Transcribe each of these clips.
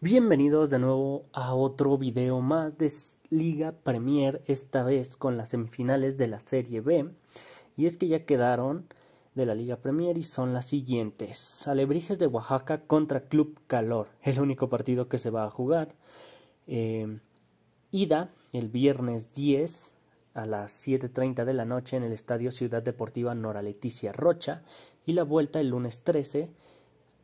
Bienvenidos de nuevo a otro video más de Liga Premier, esta vez con las semifinales de la Serie B. Y es que ya quedaron de la Liga Premier y son las siguientes. Alebrijes de Oaxaca contra Club Calor, el único partido que se va a jugar. Em, ida el viernes 10 a las 7.30 de la noche en el Estadio Ciudad Deportiva Nora Leticia Rocha y la vuelta el lunes 13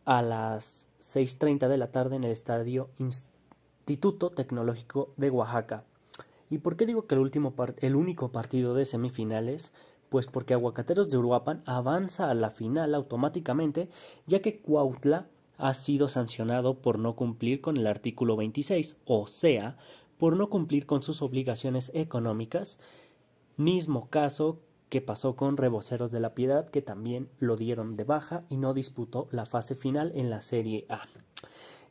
a las 6.30 de la tarde en el Estadio Instituto Tecnológico de Oaxaca. ¿Y por qué digo que el, último el único partido de semifinales? Pues porque Aguacateros de Uruapan avanza a la final automáticamente, ya que Cuautla ha sido sancionado por no cumplir con el artículo 26, o sea, por no cumplir con sus obligaciones económicas, mismo caso que pasó con Reboceros de la Piedad, que también lo dieron de baja y no disputó la fase final en la Serie A.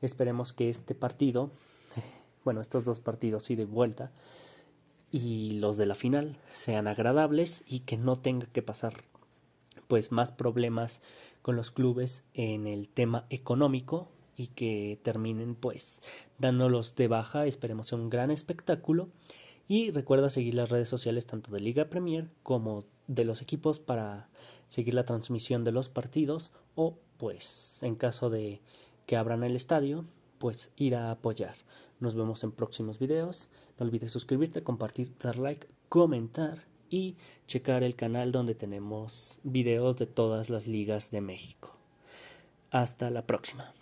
Esperemos que este partido, bueno, estos dos partidos y de vuelta y los de la final sean agradables y que no tenga que pasar pues más problemas con los clubes en el tema económico y que terminen pues dándolos de baja. Esperemos un gran espectáculo. Y recuerda seguir las redes sociales tanto de Liga Premier como de los equipos para seguir la transmisión de los partidos o pues en caso de que abran el estadio pues ir a apoyar. Nos vemos en próximos videos. No olvides suscribirte, compartir, dar like, comentar y checar el canal donde tenemos videos de todas las ligas de México. Hasta la próxima.